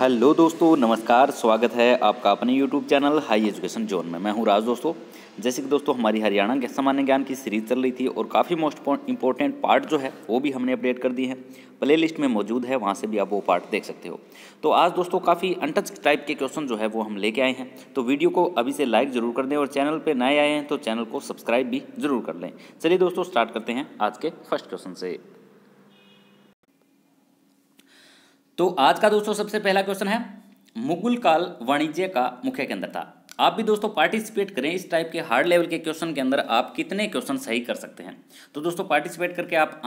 hello दोस्तों नमस्कार स्वागत है आपका अपने YouTube channel high education zone में मैं हूं राज दोस्तों जैसे कि दोस्तों हमारी हरियाणा के सामान्य ज्ञान की सीरीज चल रही थी और काफ़ी मोस्ट इंपॉर्टेंट पार्ट जो है वो भी हमने अपडेट कर दी है प्ले लिस्ट में मौजूद है वहाँ से भी आप वो पार्ट देख सकते हो तो आज दोस्तों काफ़ी अनटच टाइप के क्वेश्चन जो है वो हम लेके आए हैं तो वीडियो को अभी से लाइक ज़रूर कर दें और चैनल पर नए आए हैं तो चैनल को सब्सक्राइब भी ज़रूर कर लें चलिए दोस्तों स्टार्ट करते हैं आज के फर्स्ट क्वेश्चन से तो आज का दोस्तों सबसे पहला क्वेश्चन है मुगल काल वाणिज्य का मुख्य केंद्र था आप भी दोस्तों पार्टिसिपेट करें इस टाइप के हार्ड लेवल के क्वेश्चन के अंदर आप कितने क्वेश्चन सही कर सकते हैं तो दोस्तों पार्टिसिपेट करके आप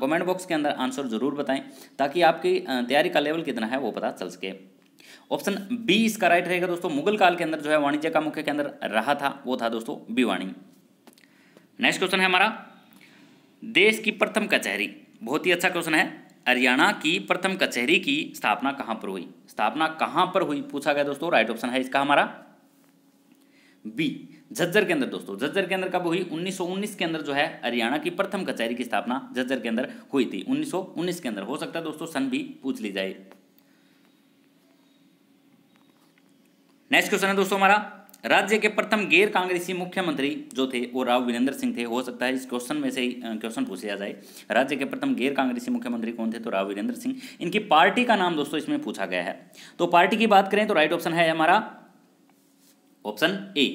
कमेंट बॉक्स के अंदर आंसर जरूर बताएं ताकि आपकी तैयारी का लेवल कितना है वो पता चल सके ऑप्शन बी इसका राइट रहेगा दोस्तों मुगल काल के अंदर जो है वाणिज्य का मुख्य केंद्र रहा था वो था दोस्तों बीवाणी नेक्स्ट क्वेश्चन है हमारा देश की प्रथम कचहरी बहुत ही अच्छा क्वेश्चन है हरियाणा की प्रथम कचहरी की स्थापना कहां पर हुई स्थापना कहां पर हुई पूछा गया दोस्तों राइट ऑप्शन है इसका हमारा बी झज्जर के अंदर दोस्तों झज्जर के अंदर कब हुई 1919 के अंदर जो है हरियाणा की प्रथम कचहरी की स्थापना झज्जर के अंदर हुई थी 1919 के अंदर हो सकता है दोस्तों सन भी पूछ ली जाए नेक्स्ट क्वेश्चन है दोस्तों हमारा राज्य के प्रथम गैर कांग्रेसी मुख्यमंत्री जो थे वो राव वीरेंद्र सिंह थे हो सकता है इस क्वेश्चन में से ही क्वेश्चन पूछ लिया जाए राज्य के प्रथम गैर कांग्रेसी मुख्यमंत्री कौन थे तो राव वीरेंद्र सिंह इनकी पार्टी का नाम दोस्तों इसमें पूछा गया है तो पार्टी की बात करें तो राइट ऑप्शन है हमारा option A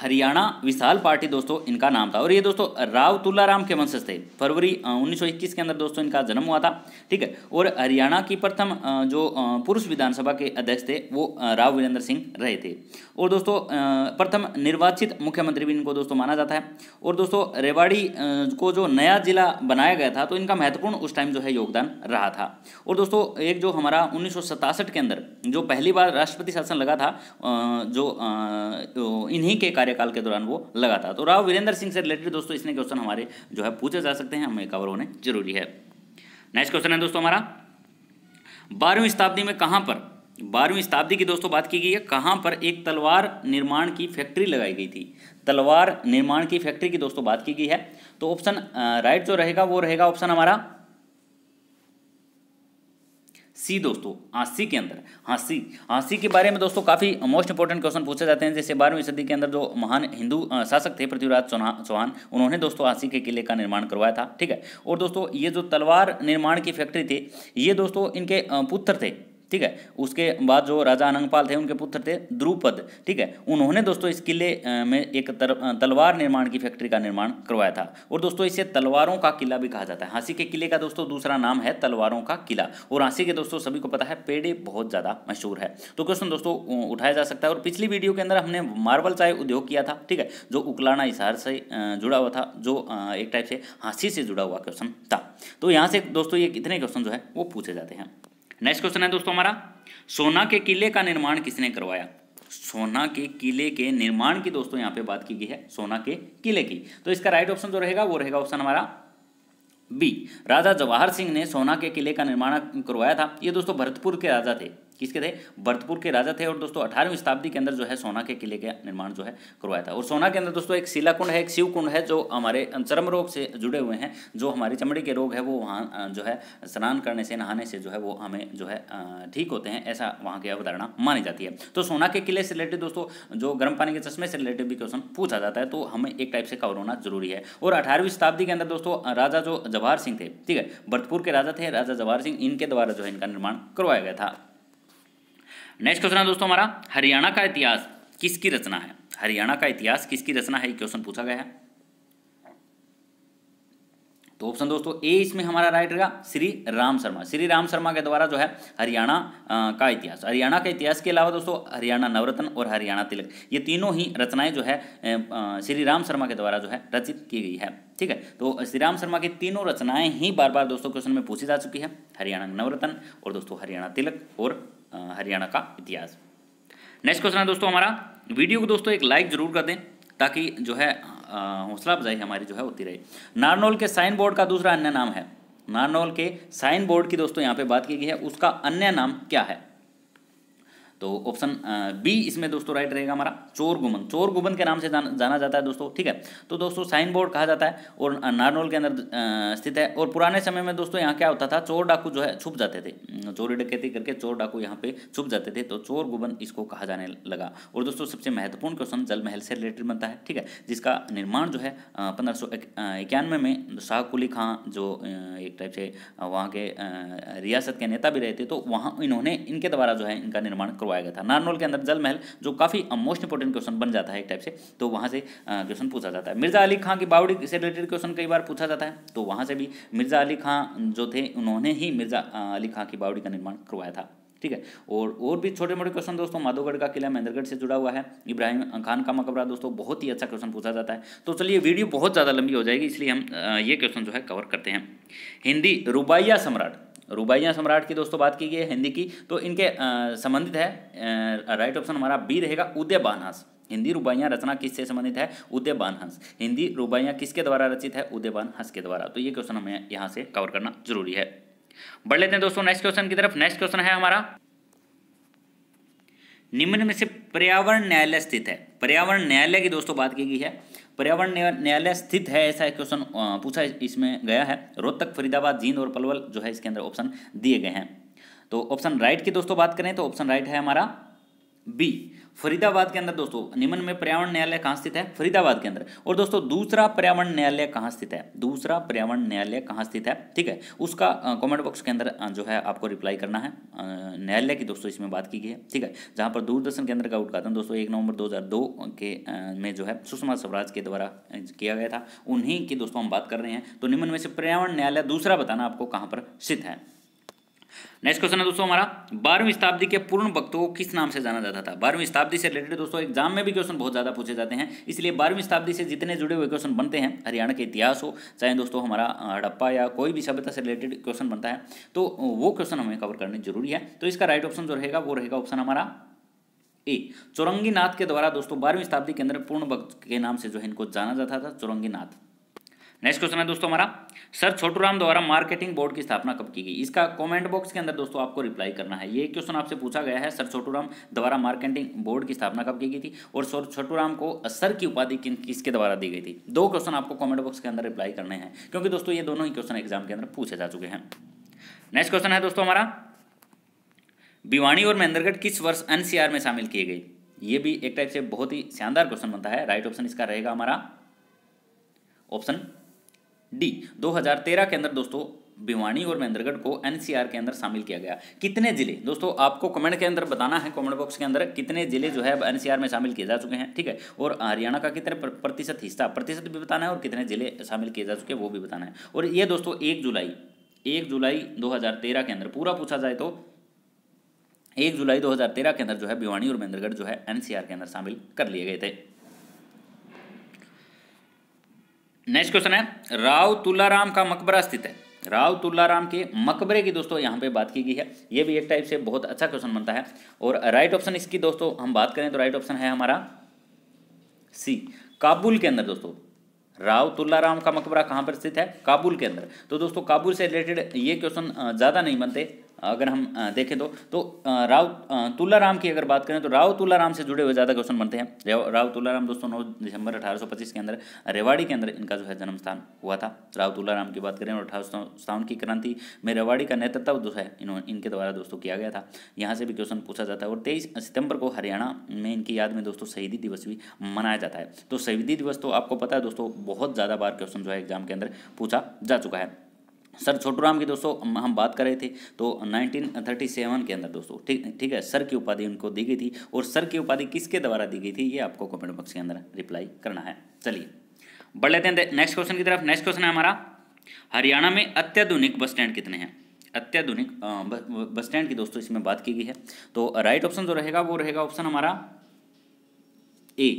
Haryana Vishal party दोस्तों इनका नाम था और ये दोस्तों राव तुलाराम के वंशज थे फरवरी 1921 के अंदर दोस्तों इनका जन्म हुआ था ठीक है और हरियाणा की प्रथम जो पुरुष विधानसभा के अध्यक्ष थे वो राव वीरेंद्र सिंह रहे थे और दोस्तों प्रथम निर्वाचित मुख्यमंत्री भी इनको दोस्तों माना जाता है और दोस्तों रेवाड़ी को जो नया जिला बनाया गया था तो इनका महत्वपूर्ण उस टाइम जो है योगदान रहा था और दोस्तों एक जो हमारा उन्नीस के अंदर जो पहली बार राष्ट्रपति शासन लगा था जो इन्हीं के कार्यकाल के दौरान वो लगा था तो राव वीरेंद्र सिंह से रिलेटेड दोस्तों इसने क्वेश्चन हमारे जो है पूछे जा सकते हैं हमें कवर होने जरूरी है नेक्स्ट क्वेश्चन है दोस्तों हमारा बारहवीं शताब्दी में कहां पर बारहवीं शताब्दी की दोस्तों बात की गई है कहां पर एक तलवार निर्माण की फैक्ट्री लगाई गई थी तलवार निर्माण की फैक्ट्री की दोस्तों बात की गई है तो ऑप्शन राइट जो रहेगा वो रहेगा ऑप्शन हमारा सी दोस्तों हाँसी के अंदर हाँसी हाँसी के बारे में दोस्तों काफ़ी मोस्ट इंपॉर्टेंट क्वेश्चन पूछे जाते हैं जैसे बारहवीं सदी के अंदर जो महान हिंदू शासक थे पृथ्वीराज चौहान उन्होंने दोस्तों हाँसी के किले का निर्माण करवाया था ठीक है और दोस्तों ये जो तलवार निर्माण की फैक्ट्री थी ये दोस्तों इनके पुत्र थे ठीक है उसके बाद जो राजा अनंगपाल थे उनके पुत्र थे द्रुपद ठीक है उन्होंने दोस्तों इस किले में एक तलवार निर्माण की फैक्ट्री का निर्माण करवाया था और दोस्तों इसे तलवारों का किला भी कहा जाता है हाँसी के किले का दोस्तों दूसरा नाम है तलवारों का किला और हाँसी के दोस्तों सभी को पता है पेड़े बहुत ज़्यादा मशहूर है तो क्वेश्चन दोस्तों उठाया जा सकता है और पिछली वीडियो के अंदर हमने मार्बल चाय उद्योग किया था ठीक है जो उकलाना इशार से जुड़ा हुआ था जो एक टाइप से हाँसी से जुड़ा हुआ क्वेश्चन था तो यहाँ से दोस्तों ये कितने क्वेश्चन जो है वो पूछे जाते हैं नेक्स्ट क्वेश्चन है दोस्तों हमारा सोना के किले का निर्माण किसने करवाया सोना के किले के निर्माण की दोस्तों यहाँ पे बात की गई है सोना के किले की तो इसका राइट ऑप्शन जो रहेगा वो रहेगा ऑप्शन हमारा बी राजा जवाहर सिंह ने सोना के किले का निर्माण करवाया था ये दोस्तों भरतपुर के राजा थे किसके थे भरतपुर के राजा थे और दोस्तों अठारहवीं शताब्दी के अंदर जो है सोना के किले का निर्माण जो है करवाया था और सोना के अंदर दोस्तों एक शिला कुंड है एक शिव कुंड है जो हमारे चरम रोग से जुड़े हुए हैं जो हमारी चमड़ी के रोग है वो वहाँ जो है स्नान करने से नहाने से जो है वो हमें जो है ठीक होते हैं ऐसा वहाँ की अवधारणा मानी जाती है तो सोना के किले से रिलेटेड दोस्तों जो गर्म पानी के चश्मे से रिलेटेड भी क्वेश्चन पूछा जाता है तो हमें एक टाइप से कवर होना जरूरी है और अठारहवीं शताब्दी के अंदर दोस्तों राजा जो जवाहर सिंह थे ठीक है भरतपुर के राजा थे राजा जवाहर सिंह इनके द्वारा जो है इनका निर्माण करवाया गया था नेक्स्ट क्वेश्चन है दोस्तों हमारा हरियाणा का इतिहास किसकी रचना है हरियाणा का इतिहास किसकी रचना है क्वेश्चन पूछा गया है तो ऑप्शन दोस्तों ए इसमें हमारा राइट रहेगा श्री राम शर्मा श्री राम शर्मा के द्वारा जो है हरियाणा का इतिहास हरियाणा के इतिहास के अलावा दोस्तों हरियाणा नवरत्न और हरियाणा तिलक ये तीनों ही रचनाएं जो है श्री राम शर्मा के द्वारा जो है रचित की गई है ठीक है तो श्री राम शर्मा की तीनों रचनाएं ही बार बार दोस्तों क्वेश्चन में पूछी जा चुकी है हरियाणा नवरत्न और दोस्तों हरियाणा तिलक और हरियाणा का इतिहास नेक्स्ट क्वेश्चन है दोस्तों हमारा वीडियो को दोस्तों एक लाइक जरूर कर दें ताकि जो है हौसला अफजाई हमारी जो है होती रहे नारनौल के साइन बोर्ड का दूसरा अन्य नाम है नारनौल के साइन बोर्ड की दोस्तों यहाँ पे बात की गई है उसका अन्य नाम क्या है तो ऑप्शन बी इसमें दोस्तों राइट रहेगा हमारा चोर गुमन चोर गुमन के नाम से जान, जाना जाता है दोस्तों ठीक है तो दोस्तों साइन बोर्ड कहा जाता है और नारनौल के अंदर स्थित है और पुराने समय में दोस्तों यहाँ क्या होता था चोर डाकू जो है छुप जाते थे चोरी डकैती करके चोर डाकू यहाँ पे छुप जाते थे तो चोर गुमन इसको कहा जाने लगा और दोस्तों सबसे महत्वपूर्ण क्वेश्चन जल महल से रिलेटेड बनता है ठीक है जिसका निर्माण जो है पंद्रह इक्यानवे में शाहकुली अली खां जो एक टाइप से वहाँ के रियासत के नेता भी रहे थे तो वहाँ इन्होंने इनके द्वारा जो है इनका निर्माण करवाया करवाया गया था नारनोल के अंदर जल महल जो काफ़ी मोस्ट इंपॉर्टेंट क्वेश्चन बन जाता है एक टाइप से तो वहां से क्वेश्चन पूछा जाता है मिर्जा अली खां की बावड़ी से रिलेटेड क्वेश्चन कई बार पूछा जाता है तो वहां से भी मिर्जा अली खां जो थे उन्होंने ही मिर्जा अली खां की बावड़ी का निर्माण करवाया था ठीक है और और भी छोटे मोटे क्वेश्चन दोस्तों माधोगढ़ का किला महेंद्रगढ़ से जुड़ा हुआ है इब्राहिम खान का मकबरा दोस्तों बहुत ही अच्छा क्वेश्चन पूछा जाता है तो चलिए वीडियो बहुत ज़्यादा लंबी हो जाएगी इसलिए हम ये क्वेश्चन जो है कवर करते हैं हिंदी रुबाइया सम्राट रूबाइया सम्राट की दोस्तों बात की गई है हिंदी की तो इनके संबंधित है राइट ऑप्शन हमारा बी रहेगा उदय बानहस हिंदी रुबाइयाँ रचना किससे संबंधित है उदय बानहंस हिंदी रुबाइयाँ किसके द्वारा रचित है उदय हंस के द्वारा तो ये क्वेश्चन हमें यहाँ से कवर करना जरूरी है बढ़ लेते हैं दोस्तों नेक्स्ट क्वेश्चन की तरफ नेक्स्ट क्वेश्चन है हमारा निम्न में से पर्यावरण न्यायालय स्थित है पर्यावरण न्यायालय की दोस्तों बात की गई है पर्यावरण न्यायालय स्थित है ऐसा क्वेश्चन पूछा इसमें गया है रोहतक फरीदाबाद जींद और पलवल जो है इसके अंदर ऑप्शन दिए गए हैं तो ऑप्शन राइट की दोस्तों बात करें तो ऑप्शन राइट है हमारा बी फरीदाबाद के अंदर दोस्तों निम्न में पर्यावरण न्यायालय कहाँ स्थित है फरीदाबाद के अंदर और दोस्तों दूसरा पर्यावरण न्यायालय कहाँ स्थित है दूसरा पर्यावरण न्यायालय कहाँ स्थित है ठीक है उसका कमेंट बॉक्स के अंदर जो है आपको रिप्लाई करना है न्यायालय की दोस्तों इसमें बात की गई है ठीक है जहाँ पर दूरदर्शन केंद्र का उद्घाटन दोस्तों एक नवंबर दो के में जो है सुषमा स्वराज के द्वारा किया गया था उन्हीं की दोस्तों हम बात कर रहे हैं तो निम्न में से पर्यावरण न्यायालय दूसरा बताना आपको कहाँ पर स्थित है नेक्स्ट क्वेश्चन है दोस्तों हमारा बारहवीं शताब्दी के पूर्ण वक्तों को किस नाम से जाना जाता था बारहवीं शताब्दी से रिलेटेड दोस्तों एग्जाम में भी क्वेश्चन बहुत ज़्यादा पूछे जाते हैं इसलिए बारहवीं शताब्दी से जितने जुड़े हुए क्वेश्चन बनते हैं हरियाणा के इतिहास हो चाहे दोस्तों हमारा हड़प्पा या कोई भी सभ्यता से रिलेटेड क्वेश्चन बनता है तो वो क्वेश्चन हमें कवर करने जरूरी है तो इसका राइट ऑप्शन जो रहेगा वो रहेगा ऑप्शन हमारा ए चौरंगी नाथ के द्वारा दोस्तों बारहवीं शताब्दी के अंदर पूर्ण वक्त के नाम से जो है इनको जाना जाता था चौरंगी नाथ नेक्स्ट क्वेश्चन है दोस्तों हमारा सर छोटू राम द्वारा मार्केटिंग बोर्ड की स्थापना कब की गई इसका कमेंट बॉक्स के अंदर दोस्तों आपको रिप्लाई करना है ये क्वेश्चन आपसे पूछा गया है सर राम द्वारा मार्केटिंग बोर्ड की स्थापना कब की गई थी और सर राम को सर की उपाधि किसके द्वारा दी गई थी दो क्वेश्चन आपको कॉमेंट बॉक्स के अंदर रिप्लाई करने हैं क्योंकि दोस्तों ये दोनों ही क्वेश्चन एग्जाम के अंदर पूछे जा चुके हैं नेक्स्ट क्वेश्चन है दोस्तों हमारा भिवाणी और महेंद्रगढ़ किस वर्ष एनसीआर में शामिल किए गए ये भी एक टाइप से बहुत ही शानदार क्वेश्चन बनता है राइट ऑप्शन इसका रहेगा हमारा ऑप्शन डी 2013 के अंदर दोस्तों भिवानी और महेंद्रगढ़ को एनसीआर के अंदर शामिल किया गया कितने जिले दोस्तों आपको कमेंट के अंदर बताना है कमेंट बॉक्स के अंदर कितने जिले जो है एनसीआर में शामिल किए जा चुके हैं ठीक है और हरियाणा का कितने प्रतिशत हिस्सा प्रतिशत भी बताना है और कितने जिले शामिल किए जा चुके हैं वो भी बताना है और ये दोस्तों एक जुलाई एक जुलाई दो के अंदर पूरा पूछा जाए तो एक जुलाई दो के अंदर जो है भिवानी और महेंद्रगढ़ जो है एनसीआर के अंदर शामिल कर लिए गए थे नेक्स्ट क्वेश्चन है राव तुलाराम का मकबरा स्थित है राव तुलाराम के मकबरे की दोस्तों यहाँ पे बात की गई है ये भी एक टाइप से बहुत अच्छा क्वेश्चन बनता है और राइट ऑप्शन इसकी दोस्तों हम बात करें तो राइट ऑप्शन है हमारा सी काबुल के अंदर दोस्तों राव तुलाराम का मकबरा कहाँ पर स्थित है काबुल के अंदर तो दोस्तों काबुल से रिलेटेड ये क्वेश्चन ज़्यादा नहीं बनते अगर हम देखें तो तो राव तुलाराम की अगर बात करें तो राव तुलाराम से जुड़े हुए ज़्यादा क्वेश्चन बनते हैं राव तुलाराम दोस्तों नौ दिसंबर 1825 के अंदर रेवाड़ी के अंदर इनका जो है जन्म स्थान हुआ था राव तुलाराम की बात करें और अठारह की क्रांति में रेवाड़ी का नेतृत्व जो है इन्होंने इनके द्वारा दोस्तों किया गया था यहाँ से भी क्वेश्चन पूछा जाता है और तेईस सितंबर को हरियाणा में इनकी याद में दोस्तों शहीदी दिवस भी मनाया जाता है तो शहीदी दिवस तो आपको पता है दोस्तों बहुत ज़्यादा बार क्वेश्चन जो है एग्जाम के अंदर पूछा जा चुका है सर छोटू राम की दोस्तों हम बात कर रहे थे तो 1937 के अंदर दोस्तों ठीक ठीक है सर की उपाधि उनको दी गई थी और सर की उपाधि किसके द्वारा दी गई थी ये आपको कमेंट बॉक्स के अंदर रिप्लाई करना है चलिए बढ़ लेते हैं नेक्स्ट क्वेश्चन की तरफ नेक्स्ट क्वेश्चन है हमारा हरियाणा में अत्याधुनिक बस स्टैंड कितने हैं अत्याधुनिक बस स्टैंड की दोस्तों इसमें बात की गई है तो राइट ऑप्शन जो रहेगा वो रहेगा ऑप्शन हमारा ए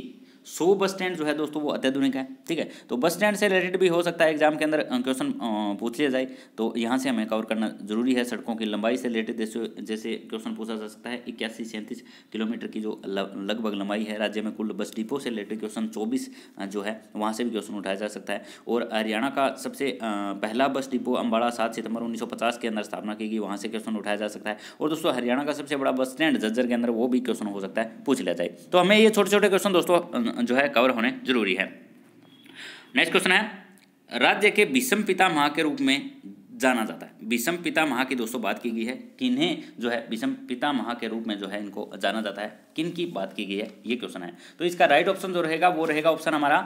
सो बस स्टैंड जो है दोस्तों वो अत्याधुनिक है ठीक है तो बस स्टैंड से रिलेटेड भी हो सकता है एग्जाम के अंदर क्वेश्चन पूछ लिया जाए तो यहाँ से हमें कवर करना जरूरी है सड़कों की लंबाई से रिलेटेड जैसे क्वेश्चन पूछा जा सकता है इक्यासी सैंतीस किलोमीटर की जो लगभग लंबाई है राज्य में कुल बस डिपो से रिलेटेड क्वेश्चन चौबीस जो है वहाँ से भी क्वेश्चन उठाया जा सकता है और हरियाणा का सबसे पहला बस डिपो अम्बाड़ा सात सितंबर उन्नीस के अंदर स्थापना की गई वहाँ से क्वेश्चन उठाया जा सकता है और दोस्तों हरियाणा का सबसे बड़ा बस स्टैंड जज्जर के अंदर वो भी क्वेश्चन हो सकता है पूछ लिया जाए तो हमें ये छोटे छोटे क्वेश्चन दोस्तों जो है कवर होने जरूरी है नेक्स्ट क्वेश्चन है राज्य के विषम पिता महा के रूप में जाना जाता है विषम महा की दोस्तों बात की गई है किन्हें जो है विषम महा के रूप में जो है इनको जाना जाता है किन की बात की गई है ये क्वेश्चन है तो इसका राइट ऑप्शन जो रहेगा वो रहेगा ऑप्शन हमारा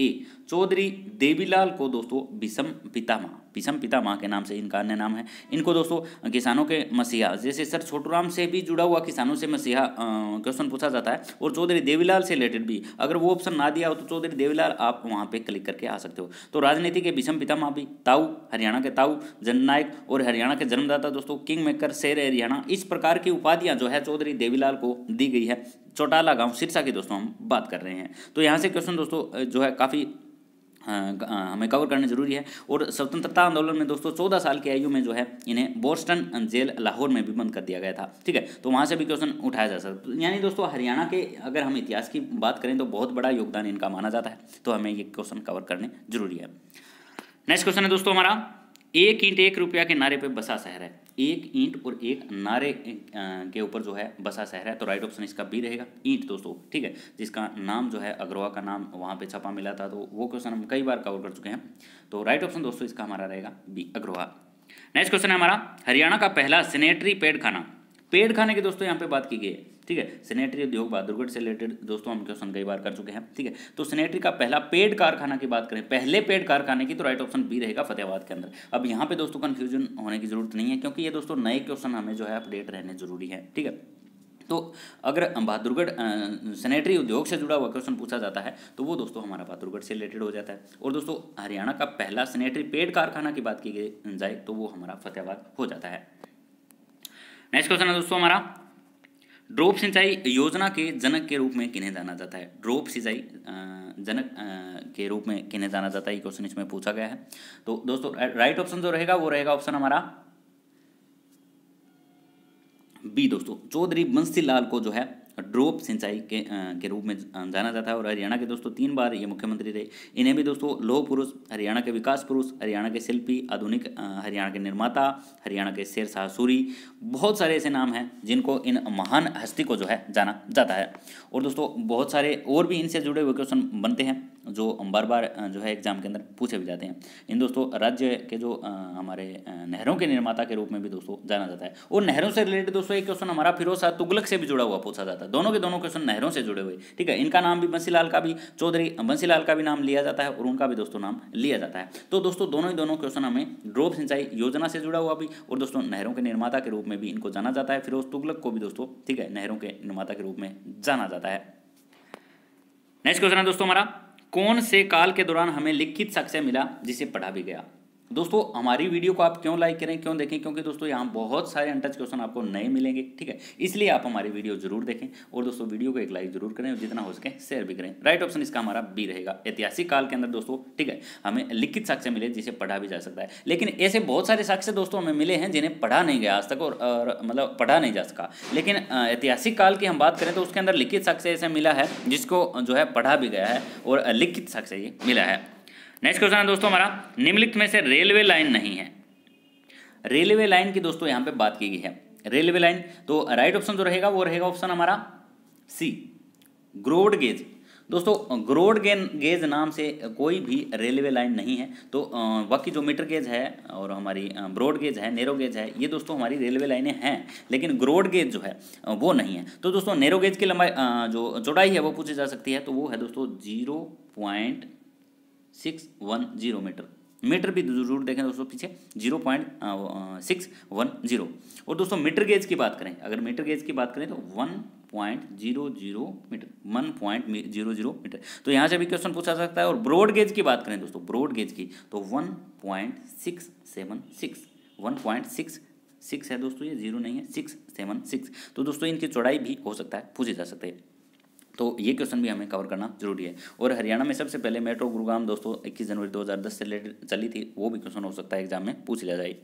ए चौधरी देवीलाल को दोस्तों विषम पितामह पिसम पिता माँ के नाम से इनका अन्य नाम है इनको दोस्तों किसानों के मसीहा जैसे सर छोटूराम से भी जुड़ा हुआ किसानों से मसीहा क्वेश्चन पूछा जाता है और चौधरी देवीलाल से रिलेटेड भी अगर वो ऑप्शन ना दिया हो तो चौधरी देवीलाल आप वहाँ पर क्लिक करके आ सकते हो तो राजनीति के विषम पिता माँ भी ताऊ हरियाणा के ताऊ जननायक और हरियाणा के जन्मदाता दोस्तों किंग मेकर शेर हरियाणा इस प्रकार की उपाधियाँ जो है चौधरी देवीलाल को दी गई है चौटाला गांव सिरसा की दोस्तों हम बात कर रहे हैं तो यहां से क्वेश्चन दोस्तों जो है काफ़ी हाँ, हाँ, हमें कवर करना जरूरी है और स्वतंत्रता आंदोलन में दोस्तों चौदह साल की आयु में जो है इन्हें बोस्टन जेल लाहौर में भी बंद कर दिया गया था ठीक है तो वहाँ से भी क्वेश्चन उठाया जा सकता है यानी दोस्तों हरियाणा के अगर हम इतिहास की बात करें तो बहुत बड़ा योगदान इनका माना जाता है तो हमें ये क्वेश्चन कवर करने जरूरी है नेक्स्ट क्वेश्चन है दोस्तों हमारा एक ईंट एक रुपया के नारे पर बसा शहर है एक ईंट और एक नारे के ऊपर जो है बसा शहर है तो राइट ऑप्शन इसका बी रहेगा ईंट दोस्तों ठीक है जिसका नाम जो है अग्रवा का नाम वहाँ पे छपा मिला था तो वो क्वेश्चन हम कई बार कवर कर चुके हैं तो राइट ऑप्शन दोस्तों इसका हमारा रहेगा बी अग्रवा नेक्स्ट क्वेश्चन है हमारा हरियाणा का पहला सेनेटरी पेड़ खाना पेड़ खाने की दोस्तों यहाँ पे बात की गई है ठीक है सेनेटरी उद्योग बहादुरगढ़ से रिलेटेड दोस्तों हम क्वेश्चन कई बार कर चुके हैं ठीक है तो सेनेटरी का पहला पेड कारखाना की बात करें पहले पेड कारखाने की तो राइट ऑप्शन बी रहेगा फतेहाबाद के अंदर अब यहाँ पे दोस्तों कन्फ्यूजन होने की जरूरत नहीं है क्योंकि ये दोस्तों नए क्वेश्चन हमें जो है अपडेट रहने जरूरी है ठीक है तो अगर बहादुरगढ़ सेनेटरी उद्योग से जुड़ा हुआ क्वेश्चन पूछा जाता है तो वो दोस्तों हमारा बहादुरगढ़ से रिलेटेड हो जाता है और दोस्तों हरियाणा का पहला सेनेटरी पेड कारखाना की बात की जाए तो वो हमारा फतेहाबाद हो जाता है नेक्स्ट क्वेश्चन है दोस्तों हमारा ड्रोप सिंचाई योजना के जनक के रूप में किन्हें जाना जाता है ड्रोप सिंचाई जनक के रूप में किन्हें जाना जाता है ये क्वेश्चन इसमें पूछा गया है तो दोस्तों राइट ऑप्शन जो रहेगा वो रहेगा ऑप्शन हमारा बी दोस्तों चौधरी बंसी लाल को जो है ड्रोप सिंचाई के के रूप में जाना जाता है और हरियाणा के दोस्तों तीन बार ये मुख्यमंत्री रहे इन्हें भी दोस्तों लोह पुरुष हरियाणा के विकास पुरुष हरियाणा के शिल्पी आधुनिक हरियाणा के निर्माता हरियाणा के शेर शाह सूरी बहुत सारे ऐसे नाम हैं जिनको इन महान हस्ती को जो है जाना जाता है और दोस्तों बहुत सारे और भी इनसे जुड़े हुए क्वेश्चन बनते हैं जो बार बार जो है एग्जाम के अंदर पूछे भी जाते हैं इन दोस्तों राज्य के जो हमारे नहरों के निर्माता के रूप में भी दोस्तों जाना जाता है और नहरों से रिलेटेड दोस्तों एक क्वेश्चन हमारा फिरोज शाह तुगलक से भी जुड़ा हुआ पूछा जाता है दोनों के दोनों क्वेश्चन नहरों से जुड़े हुए ठीक है इनका नाम भी बंसीलाल का भी चौधरी बंसीलाल का भी नाम लिया जाता है और उनका भी दोस्तों नाम लिया जाता है तो दोस्तों दोनों ही दोनों क्वेश्चन हमें ड्रोप सिंचाई योजना से जुड़ा हुआ भी और दोस्तों नहरों के निर्माता के रूप में भी इनको जाना जाता है फिरोज तुगलक को भी दोस्तों ठीक है नहरों के निर्माता के रूप में जाना जाता है नेक्स्ट क्वेश्चन है दोस्तों हमारा कौन से काल के दौरान हमें लिखित साक्ष्य मिला जिसे पढ़ा भी गया दोस्तों हमारी वीडियो को आप क्यों लाइक करें क्यों देखें क्योंकि दोस्तों यहाँ बहुत सारे अनटच क्वेश्चन आपको नए मिलेंगे ठीक है इसलिए आप हमारी वीडियो जरूर देखें और दोस्तों वीडियो को एक लाइक जरूर करें और जितना हो सके शेयर भी करें राइट ऑप्शन इसका हमारा बी रहेगा ऐतिहासिक काल के अंदर दोस्तों ठीक है हमें लिखित साक्ष्य मिले जिसे पढ़ा भी जा सकता है लेकिन ऐसे बहुत सारे साक्ष्य दोस्तों हमें मिले हैं जिन्हें पढ़ा नहीं गया आज तक और, और मतलब पढ़ा नहीं जा सका लेकिन ऐतिहासिक काल की हम बात करें तो उसके अंदर लिखित साक्ष्य ऐसा मिला है जिसको जो है पढ़ा भी गया है और लिखित साक्ष्य ये मिला है नेक्स्ट क्वेश्चन है दोस्तों हमारा निम्नलिखित में से रेलवे लाइन नहीं है रेलवे लाइन की दोस्तों यहाँ पे बात की गई है रेलवे लाइन तो राइट ऑप्शन जो रहेगा वो रहेगा ऑप्शन हमारा सी ग्रोड गेज दोस्तों ग्रोड गेन गेज नाम से कोई भी रेलवे लाइन नहीं है तो बाकी जो मीटर गेज है और हमारी ब्रॉड गेज है नेरो गेज है ये दोस्तों हमारी रेलवे लाइनें हैं लेकिन ग्रोड गेज जो है वो नहीं है तो दोस्तों नेरो गेज की लंबाई जो चौड़ाई है वो पूछी जा सकती है तो वो है दोस्तों zero point six one zero metre metre भी जरूर देखें दोस्तों पीछे zero point six one zero और दोस्तों मीटर गेज की बात करें अगर मीटर गेज की बात करें तो one point zero zero metre one point zero zero metre तो यहाँ से भी क्वेश्चन पूछा सकता है और ब्रॉड गेज की बात करें दोस्तों ब्रॉड गेज की तो one point six seven six one point six six है दोस्तों ये जीरो नहीं है सिक्स सेवन सिक्स तो दोस्तों इनकी चौड़ाई भी हो सकता है पूछी जा सकती है तो ये क्वेश्चन भी हमें कवर करना जरूरी है और हरियाणा में सबसे पहले मेट्रो गुरुग्राम दोस्तों 21 जनवरी 2010 से रिलेटेड चली थी वो भी क्वेश्चन हो सकता है एग्जाम में पूछ लिया जाए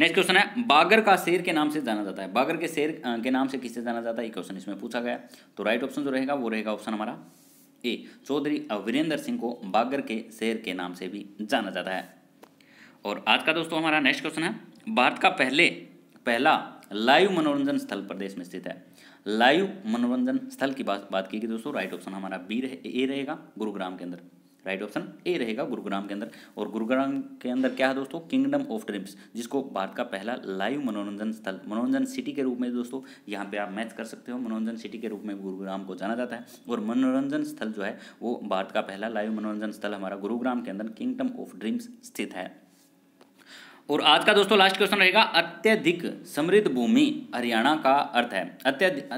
नेक्स्ट क्वेश्चन है बागर का शेर के नाम से जाना जाता है बागर के शेर के नाम से किससे जाना जाता है ये क्वेश्चन इसमें पूछा गया तो राइट ऑप्शन जो रहेगा वो रहेगा ऑप्शन हमारा ए चौधरी वीरेंद्र सिंह को बागर के शेर के नाम से भी जाना जाता है और आज का दोस्तों हमारा नेक्स्ट क्वेश्चन है भारत का पहले पहला लाइव मनोरंजन स्थल प्रदेश में स्थित है लाइव मनोरंजन स्थल की बात बात की दोस्तों राइट ऑप्शन हमारा बी रहे ए रहेगा गुरुग्राम के अंदर राइट ऑप्शन ए रहेगा गुरुग्राम के अंदर और गुरुग्राम के अंदर क्या है दोस्तों किंगडम ऑफ ड्रीम्स जिसको भारत का पहला लाइव मनोरंजन स्थल मनोरंजन सिटी के रूप में दोस्तों यहाँ पे आप मैच कर सकते हो मनोरंजन सिटी के रूप में गुरुग्राम को जाना जाता है और मनोरंजन स्थल जो है वो भारत का पहला लाइव मनोरंजन स्थल हमारा गुरुग्राम के अंदर किंगडम ऑफ ड्रीम्स स्थित है और आज का दोस्तों लास्ट क्वेश्चन रहेगा अत्यधिक समृद्ध भूमि हरियाणा का अर्थ है अत्यंत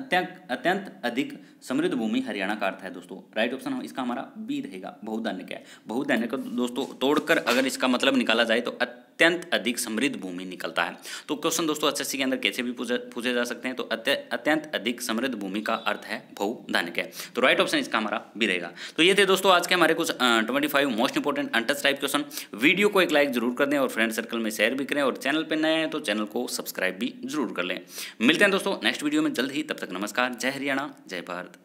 अत्यंत अधिक समृद्ध भूमि हरियाणा का अर्थ है दोस्तों राइट ऑप्शन हम इसका हमारा बी रहेगा बहुधान्य क्या है बहुधान्य का दोस्तों तोड़कर अगर इसका मतलब निकाला जाए तो अत्यंत अधिक समृद्ध भूमि निकलता है तो क्वेश्चन दोस्तों एस के अंदर कैसे भी पूछे जा सकते हैं तो अत्यंत अधिक समृद्ध भूमि का अर्थ है बहुधान्य क्या तो राइट ऑप्शन इसका हमारा भी रहेगा तो ये थे दोस्तों आज के हमारे कुछ ट्वेंटी फाइव मोस्ट इंपॉर्टेंट अंटस टाइप क्वेश्चन वीडियो को एक लाइक जरूर कर दें और फ्रेंड सर्कल में शेयर भी करें और चैनल पर नए हैं तो चैनल को सब्सक्राइब भी जरूर कर लें मिलते हैं दोस्तों नेक्स्ट वीडियो में जल्द ही तब तक नमस्कार जय हरियाणा जय भारत